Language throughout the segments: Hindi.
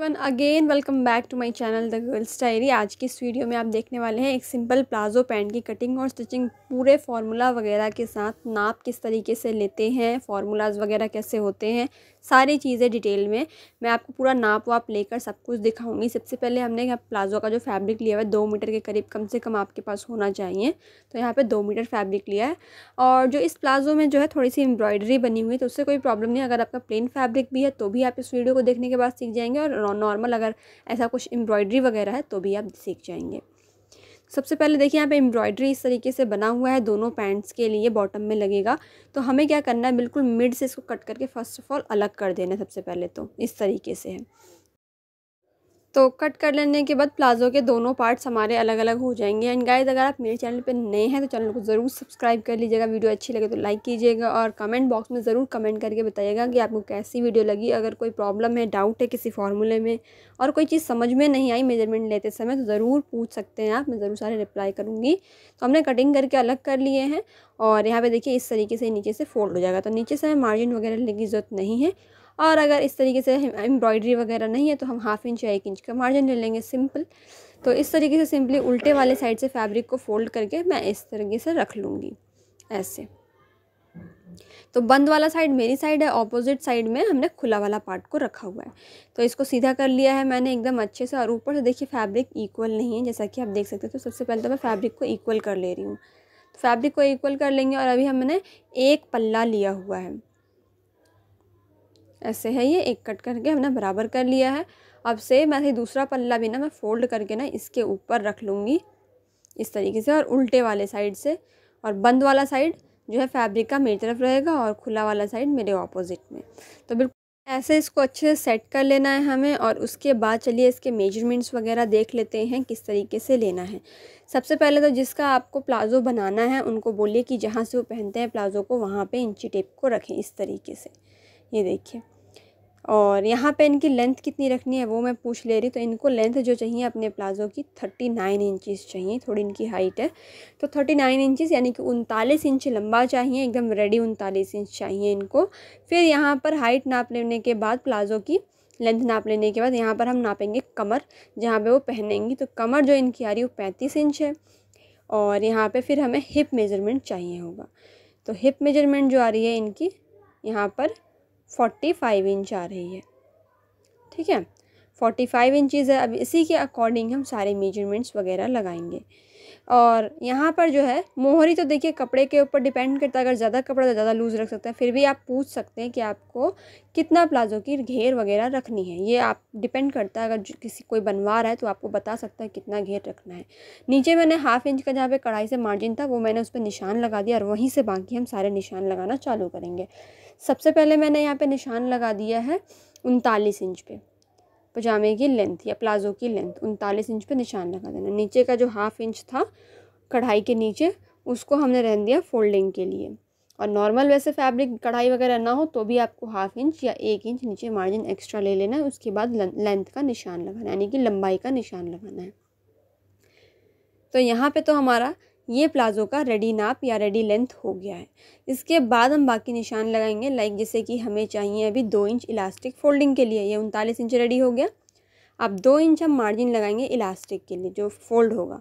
one again welcome back to my channel the girls diary आज की इस वीडियो में आप देखने वाले हैं एक सिंपल प्लाजो पैंट की कटिंग और स्टिचिंग पूरे फार्मूला वगैरह के साथ नाप किस तरीके से लेते हैं फार्मूलाज वगैरह कैसे होते हैं सारी चीज़ें डिटेल में मैं आपको पूरा नाप वाप लेकर सब कुछ दिखाऊंगी सबसे पहले हमने यहाँ प्लाजो का जो फैब्रिक लिया हुआ है दो मीटर के करीब कम से कम आपके पास होना चाहिए तो यहाँ पे दो मीटर फैब्रिक लिया है और जो इस प्लाजो में जो है थोड़ी सी एम्ब्रॉयडरी बनी हुई है तो उससे कोई प्रॉब्लम नहीं अगर आपका प्लेन फैब्रिक भी है तो भी आप इस वीडियो को देखने के बाद सीख जाएंगे और नॉर्मल अगर ऐसा कुछ एम्ब्रॉयडरी वगैरह है तो भी आप सीख जाएंगे सबसे पहले देखिए यहाँ पे एम्ब्रॉयडरी इस तरीके से बना हुआ है दोनों पैंट्स के लिए बॉटम में लगेगा तो हमें क्या करना है बिल्कुल मिड से इसको कट करके फर्स्ट ऑफ ऑल अलग कर देना है सबसे पहले तो इस तरीके से है तो कट कर लेने के बाद प्लाजो के दोनों पार्ट्स हमारे अलग अलग हो जाएंगे एंड गाइस अगर आप मेरे चैनल पे नए हैं तो चैनल को ज़रूर सब्सक्राइब कर लीजिएगा वीडियो अच्छी लगे तो लाइक कीजिएगा और कमेंट बॉक्स में ज़रूर कमेंट करके बताइएगा कि आपको कैसी वीडियो लगी अगर कोई प्रॉब्लम है डाउट है किसी फार्मूले में और कोई चीज़ समझ में नहीं आई मेजरमेंट लेते समय तो ज़रूर पूछ सकते हैं आप मैं ज़रूर सारे रिप्लाई करूँगी तो हमने कटिंग करके अलग कर लिए हैं और यहाँ पर देखिए इस तरीके से नीचे से फोल्ड हो जाएगा तो नीचे से हमें मार्जिन वगैरह लेने की ज़रूरत नहीं है और अगर इस तरीके से एम्ब्रॉयडरी वगैरह नहीं है तो हम हाफ इंच या एक इंच का मार्जिन ले लेंगे सिंपल तो इस तरीके से सिंपली उल्टे वाले साइड से फैब्रिक को फोल्ड करके मैं इस तरीके से रख लूँगी ऐसे तो बंद वाला साइड मेरी साइड है ऑपोजिट साइड में हमने खुला वाला पार्ट को रखा हुआ है तो इसको सीधा कर लिया है मैंने एकदम अच्छे से और ऊपर से देखिए फैब्रिक इक्वल नहीं है जैसा कि आप देख सकते हैं तो सबसे पहले तो मैं फैब्रिक को इक्वल कर ले रही हूँ तो फैब्रिक को इक्वल कर लेंगे और अभी हमने एक पल्ला लिया हुआ है ऐसे है ये एक कट करके हमने बराबर कर लिया है अब से मैं दूसरा पल्ला भी ना मैं फोल्ड करके ना इसके ऊपर रख लूँगी इस तरीके से और उल्टे वाले साइड से और बंद वाला साइड जो है फैब्रिक का मेरी तरफ रहेगा और खुला वाला साइड मेरे ऑपोजिट में तो बिल्कुल ऐसे इसको अच्छे से सेट कर लेना है हमें और उसके बाद चलिए इसके मेजरमेंट्स वगैरह देख लेते हैं किस तरीके से लेना है सबसे पहले तो जिसका आपको प्लाज़ो बनाना है उनको बोलिए कि जहाँ से वो पहनते हैं प्लाज़ो को वहाँ पर इंची टेप को रखें इस तरीके से ये देखिए और यहाँ पे इनकी लेंथ कितनी रखनी है वो मैं पूछ ले रही तो इनको लेंथ जो चाहिए अपने प्लाज़ो की थर्टी नाइन इंचज़ चाहिए थोड़ी इनकी हाइट है तो थर्टी नाइन इंचज़ यानी कि उनतालीस इंच लंबा चाहिए एकदम रेडी उनतालीस इंच चाहिए इनको फिर यहाँ पर हाइट नाप लेने के बाद प्लाज़ो की लेंथ नाप लेने के बाद यहाँ पर हम नापेंगे कमर जहाँ पर वो पहनेंगी तो कमर जो इनकी आ रही है वो पैंतीस इंच है और यहाँ पर फिर हमें हिप मेज़रमेंट चाहिए होगा तो हिप मेज़रमेंट जो आ रही है इनकी यहाँ पर फोर्टी फाइव इंच आ रही है ठीक है फोर्टी फाइव इंचज़ है अब इसी के अकॉर्डिंग हम सारे मेजरमेंट्स वगैरह लगाएंगे और यहाँ पर जो है मोहरी तो देखिए कपड़े के ऊपर डिपेंड करता है अगर ज़्यादा कपड़ा तो ज़्यादा लूज़ रख सकते हैं फिर भी आप पूछ सकते हैं कि आपको कितना प्लाजो की घेर वगैरह रखनी है ये आप डिपेंड करता है अगर किसी कोई बनवा रहा है तो आपको बता सकता है कितना घेर रखना है नीचे मैंने हाफ इंच का जहाँ पर कढ़ाई से मार्जिन था वो मैंने उस पर निशान लगा दिया और वहीं से बाकी हम सारे निशान लगाना चालू करेंगे सबसे पहले मैंने यहाँ पर निशान लगा दिया है उनतालीस इंच पे पजामे की लेंथ या प्लाज़ो की लेंथ उनतालीस इंच पे निशान लगा देना नीचे का जो हाफ इंच था कढ़ाई के नीचे उसको हमने रहन दिया फोल्डिंग के लिए और नॉर्मल वैसे फैब्रिक कढ़ाई वगैरह ना हो तो भी आपको हाफ इंच या एक इंच नीचे मार्जिन एक्स्ट्रा ले लेना है उसके बाद लेंथ का निशान लगाना यानी कि लंबाई का निशान लगाना है तो यहाँ पे तो हमारा ये प्लाज़ो का रेडी नाप या रेडी लेंथ हो गया है इसके बाद हम बाकी निशान लगाएंगे लाइक जैसे कि हमें चाहिए अभी दो इंच इलास्टिक फोल्डिंग के लिए ये उनतालीस इंच रेडी हो गया अब दो इंच हम मार्जिन लगाएंगे इलास्टिक के लिए जो फोल्ड होगा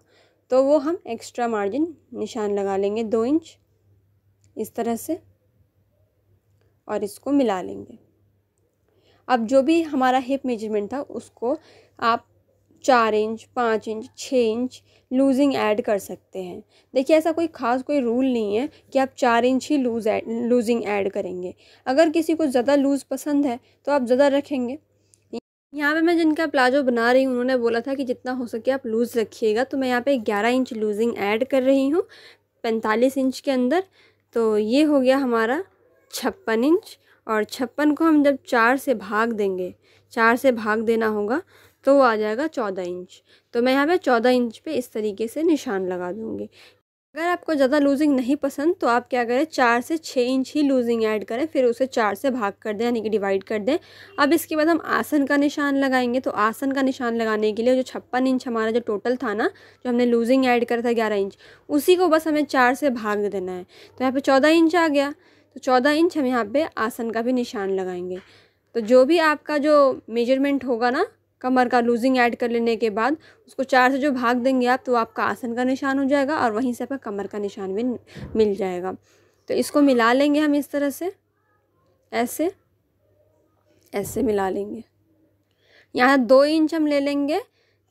तो वो हम एक्स्ट्रा मार्जिन निशान लगा लेंगे दो इंच इस तरह से और इसको मिला लेंगे अब जो भी हमारा हिप मेजरमेंट था उसको आप चार इंच पाँच इंच छः इंच लूजिंग ऐड कर सकते हैं देखिए ऐसा कोई ख़ास कोई रूल नहीं है कि आप चार इंच ही लूज लूजिंग ऐड करेंगे अगर किसी को ज़्यादा लूज़ पसंद है तो आप ज़्यादा रखेंगे यहाँ पे मैं जिनका प्लाजो बना रही हूँ उन्होंने बोला था कि जितना हो सके आप लूज़ रखिएगा तो मैं यहाँ पे ग्यारह इंच लूजिंग ऐड कर रही हूँ पैंतालीस इंच के अंदर तो ये हो गया हमारा छप्पन इंच और छप्पन को हम जब चार से भाग देंगे चार से भाग देना होगा तो वो आ जाएगा चौदह इंच तो मैं यहाँ पे चौदह इंच पे इस तरीके से निशान लगा दूँगी अगर आपको ज़्यादा लूजिंग नहीं पसंद तो आप क्या करें चार से छः इंच ही लूजिंग ऐड करें फिर उसे चार से भाग कर दें यानी कि डिवाइड कर दें अब इसके बाद हम आसन का निशान लगाएंगे तो आसन का निशान लगाने के लिए जो छप्पन इंच हमारा जो टोटल था ना जो हमने लूजिंग ऐड करा था ग्यारह इंच उसी को बस हमें चार से भाग देना है तो यहाँ पर चौदह इंच आ गया तो चौदह इंच हम यहाँ पर आसन का भी निशान लगाएंगे तो जो भी आपका जो मेजरमेंट होगा ना कमर का लूजिंग ऐड कर लेने के बाद उसको चार से जो भाग देंगे आप तो आपका आसन का निशान हो जाएगा और वहीं से आपका कमर का निशान भी मिल जाएगा तो इसको मिला लेंगे हम इस तरह से ऐसे ऐसे मिला लेंगे यहाँ दो इंच हम ले लेंगे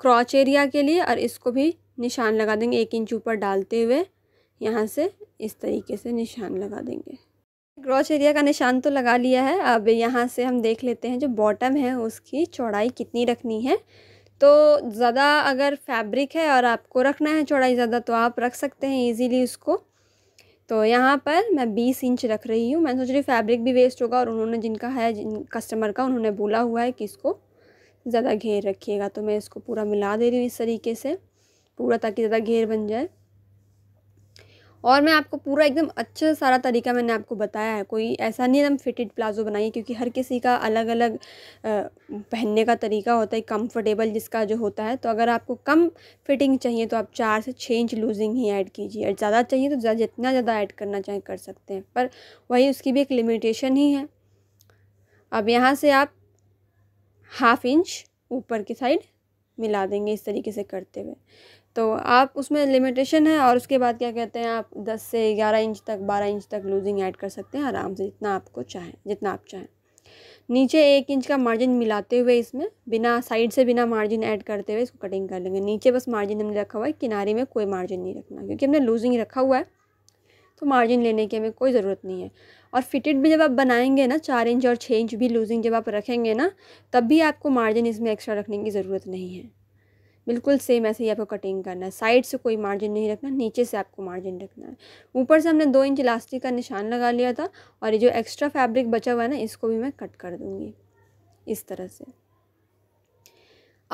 क्रॉच एरिया के लिए और इसको भी निशान लगा देंगे एक इंच ऊपर डालते हुए यहाँ से इस तरीके से निशान लगा देंगे क्रॉच एरिया का निशान तो लगा लिया है अब यहाँ से हम देख लेते हैं जो बॉटम है उसकी चौड़ाई कितनी रखनी है तो ज़्यादा अगर फैब्रिक है और आपको रखना है चौड़ाई ज़्यादा तो आप रख सकते हैं इजीली उसको तो यहाँ पर मैं बीस इंच रख रही हूँ मैं सोच रही फैब्रिक भी वेस्ट होगा और उन्होंने जिनका है जिन कस्टमर का उन्होंने बोला हुआ है कि इसको ज़्यादा घेर रखिएगा तो मैं इसको पूरा मिला दे रही हूँ इस तरीके से पूरा ताकि ज़्यादा घेर बन जाए और मैं आपको पूरा एकदम अच्छा सारा तरीका मैंने आपको बताया है कोई ऐसा नहीं एकदम फिटेड प्लाजो बनाइए क्योंकि हर किसी का अलग अलग पहनने का तरीका होता है कंफर्टेबल जिसका जो होता है तो अगर आपको कम फिटिंग चाहिए तो आप चार से छः इंच लूजिंग ही ऐड कीजिए और ज़्यादा चाहिए तो जितना ज़्यादा ऐड करना चाहें कर सकते हैं पर वही उसकी भी एक लिमिटेशन ही है अब यहाँ से आप हाफ इंच ऊपर की साइड मिला देंगे इस तरीके से करते हुए तो आप उसमें लिमिटेशन है और उसके बाद क्या कहते हैं आप 10 से 11 इंच तक 12 इंच तक लूजिंग ऐड कर सकते हैं आराम से जितना आपको चाहें जितना आप चाहें नीचे एक इंच का मार्जिन मिलाते हुए इसमें बिना साइड से बिना मार्जिन ऐड करते हुए इसको कटिंग कर लेंगे नीचे बस मार्जिन हमने रखा हुआ है किनारे में कोई मार्जिन नहीं रखना क्योंकि हमने लूजिंग रखा हुआ है तो मार्जिन लेने की हमें कोई ज़रूरत नहीं है और फिटेड भी जब आप बनाएंगे ना चार इंच और छः इंच भी लूजिंग जब आप रखेंगे ना तब भी आपको मार्जिन इसमें एक्स्ट्रा रखने की ज़रूरत नहीं है बिल्कुल सेम ऐसे ही आपको कटिंग करना है साइड से कोई मार्जिन नहीं रखना नीचे से आपको मार्जिन रखना है ऊपर से हमने दो इंच इलास्टिक का निशान लगा लिया था और ये जो एक्स्ट्रा फैब्रिक बचा हुआ है ना इसको भी मैं कट कर दूँगी इस तरह से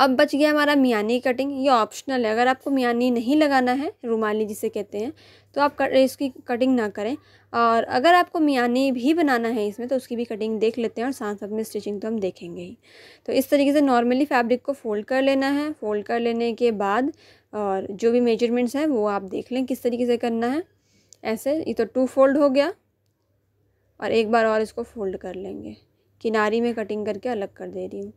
अब बच गया हमारा मियानी कटिंग ये ऑप्शनल है अगर आपको मियानी नहीं लगाना है रुमाली जिसे कहते हैं तो आप कर, इसकी कटिंग ना करें और अगर आपको मियानी भी बनाना है इसमें तो उसकी भी कटिंग देख लेते हैं और साथ साथ में स्टिचिंग तो हम देखेंगे ही तो इस तरीके से नॉर्मली फैब्रिक को फ़ोल्ड कर लेना है फ़ोल्ड कर लेने के बाद और जो भी मेजरमेंट्स हैं वो आप देख लें किस तरीके से करना है ऐसे ये तो टू फोल्ड हो गया और एक बार और इसको फोल्ड कर लेंगे किनारी में कटिंग करके अलग कर दे रही हूँ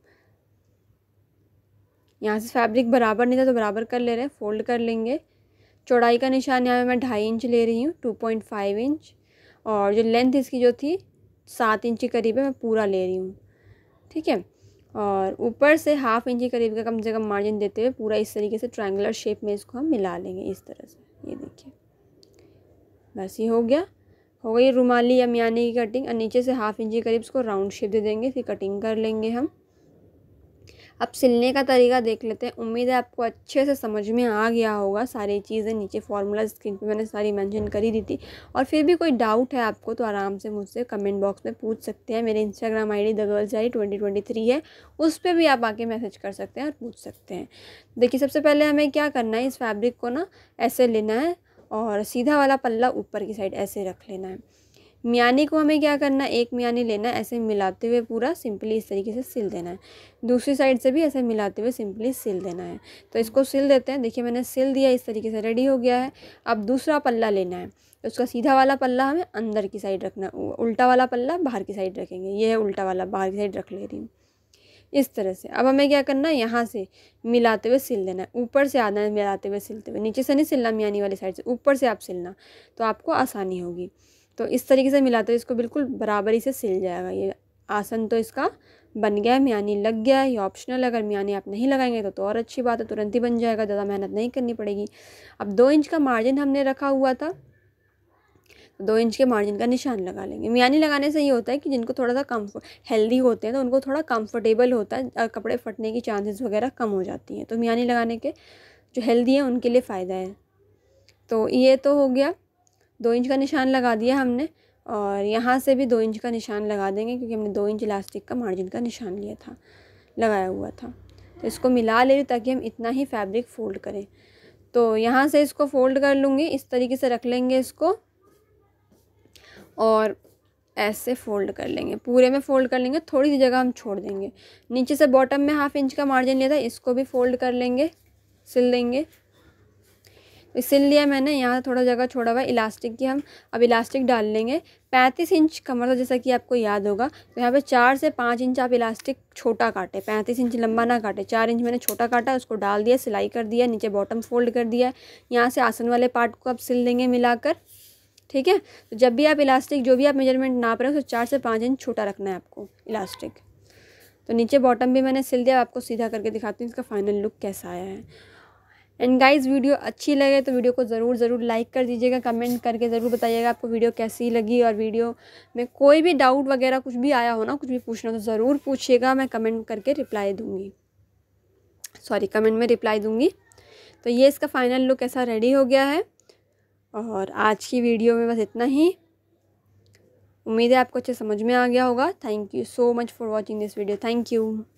यहाँ से फैब्रिक बराबर नहीं था तो बराबर कर ले रहे हैं फोल्ड कर लेंगे चौड़ाई का निशान यहाँ मैं ढाई इंच ले रही हूँ टू पॉइंट फाइव इंच और जो लेंथ इसकी जो थी सात इंच के करीब है मैं पूरा ले रही हूँ ठीक है और ऊपर से हाफ इंच के करीब का कम से कम मार्जिन देते हुए पूरा इस तरीके से ट्रायंगुलर शेप में इसको हम मिला लेंगे इस तरह से ये देखिए बस ये हो गया हो गई रुमाली या मियाने की कटिंग और नीचे से हाफ इंच के करीब इसको राउंड शेप दे देंगे फिर कटिंग कर लेंगे हम अब सिलने का तरीका देख लेते हैं उम्मीद है आपको अच्छे से समझ में आ गया होगा सारी चीज़ें नीचे फार्मूला स्क्रीन पे मैंने सारी मेंशन करी दी थी और फिर भी कोई डाउट है आपको तो आराम से मुझसे कमेंट बॉक्स में पूछ सकते हैं मेरे Instagram I D the girls I twenty twenty three है उस पर भी आप आके मैसेज कर सकते हैं और पूछ सकते हैं देखिए सबसे पहले हमें क्या करना है इस फैब्रिक को ना ऐसे लेना है और सीधा वाला पल्ला ऊपर की साइड ऐसे रख लेना है मियानी को हमें क्या करना है एक मियानी लेना है ऐसे मिलाते हुए पूरा सिंपली इस तरीके से सिल देना है दूसरी साइड से भी ऐसे मिलाते हुए सिंपली सिल देना है तो इसको सिल देते हैं देखिए मैंने सिल दिया इस तरीके से रेडी हो गया है अब दूसरा पल्ला लेना है तो उसका सीधा वाला पल्ला हमें अंदर की साइड रखना उल्टा वाला पल्ला बाहर की साइड रखेंगे ये है उल्टा वाला बाहर की साइड रख ले रही हूँ इस तरह से अब हमें क्या करना है यहाँ से मिलाते हुए सिल देना है ऊपर से आना है मिलाते हुए सिलते हुए नीचे से नहीं सिलना मियानी वाली साइड से ऊपर से आप सिलना तो आपको आसानी होगी तो इस तरीके से मिलाते तो इसको बिल्कुल बराबरी से सिल जाएगा ये आसन तो इसका बन गया है मियानी लग गया है ये ऑप्शनल अगर मियानी आप नहीं लगाएंगे तो तो और अच्छी बात है तुरंत ही बन जाएगा ज़्यादा मेहनत नहीं करनी पड़ेगी अब दो इंच का मार्जिन हमने रखा हुआ था तो दो इंच के मार्जिन का निशान लगा लेंगे मियानी लगाने से ये होता है कि जिनको थोड़ा सा कम्फर्ट हेल्दी होते हैं तो उनको थोड़ा कम्फर्टेबल होता है कपड़े फटने की चांसेस वगैरह कम हो जाती हैं तो मियानी लगाने के जो हेल्दी हैं उनके लिए फ़ायदा है तो ये तो हो गया दो इंच का निशान लगा दिया हमने और यहाँ से भी दो इंच का निशान लगा देंगे क्योंकि हमने दो इंच इलास्टिक का मार्जिन का निशान लिया था लगाया हुआ था तो इसको मिला ले ताकि हम इतना ही फैब्रिक फ़ोल्ड करें तो यहाँ से इसको फ़ोल्ड कर लूँगी इस तरीके से रख लेंगे इसको और ऐसे फ़ोल्ड कर लेंगे पूरे में फ़ोल्ड कर लेंगे थोड़ी सी जगह हम छोड़ देंगे नीचे से बॉटम में हाफ इंच का मार्जिन लिया था इसको भी फ़ोल्ड कर लेंगे सिल देंगे इसीलिए मैंने यहाँ थोड़ा जगह छोड़ा हुआ इलास्टिक की हम अब इलास्टिक डाल लेंगे पैंतीस इंच कमर मतलब जैसा कि आपको याद होगा तो यहाँ पे चार से पाँच इंच आप इलास्टिक छोटा काटे पैंतीस इंच लंबा ना काटे चार इंच मैंने छोटा काटा उसको डाल दिया सिलाई कर दिया नीचे बॉटम फोल्ड कर दिया यहाँ से आसन वाले पार्ट को आप सिल देंगे मिलाकर ठीक है तो जब भी आप इलास्टिक जो भी आप मेजरमेंट नाप रहे हो उसको चार से पाँच इंच छोटा रखना है आपको इलास्टिक तो नीचे बॉटम भी मैंने सिल दिया आपको सीधा करके दिखाती हूँ इसका फाइनल लुक कैसा आया है एंड गाइस वीडियो अच्छी लगे तो वीडियो को ज़रूर ज़रूर लाइक कर दीजिएगा कमेंट करके ज़रूर बताइएगा आपको वीडियो कैसी लगी और वीडियो में कोई भी डाउट वगैरह कुछ भी आया हो ना कुछ भी पूछना तो ज़रूर पूछिएगा मैं कमेंट करके रिप्लाई दूँगी सॉरी कमेंट में रिप्लाई दूँगी तो ये इसका फाइनल लुक ऐसा रेडी हो गया है और आज की वीडियो में बस इतना ही उम्मीद है आपको अच्छे समझ में आ गया होगा thank you so much for watching this video thank you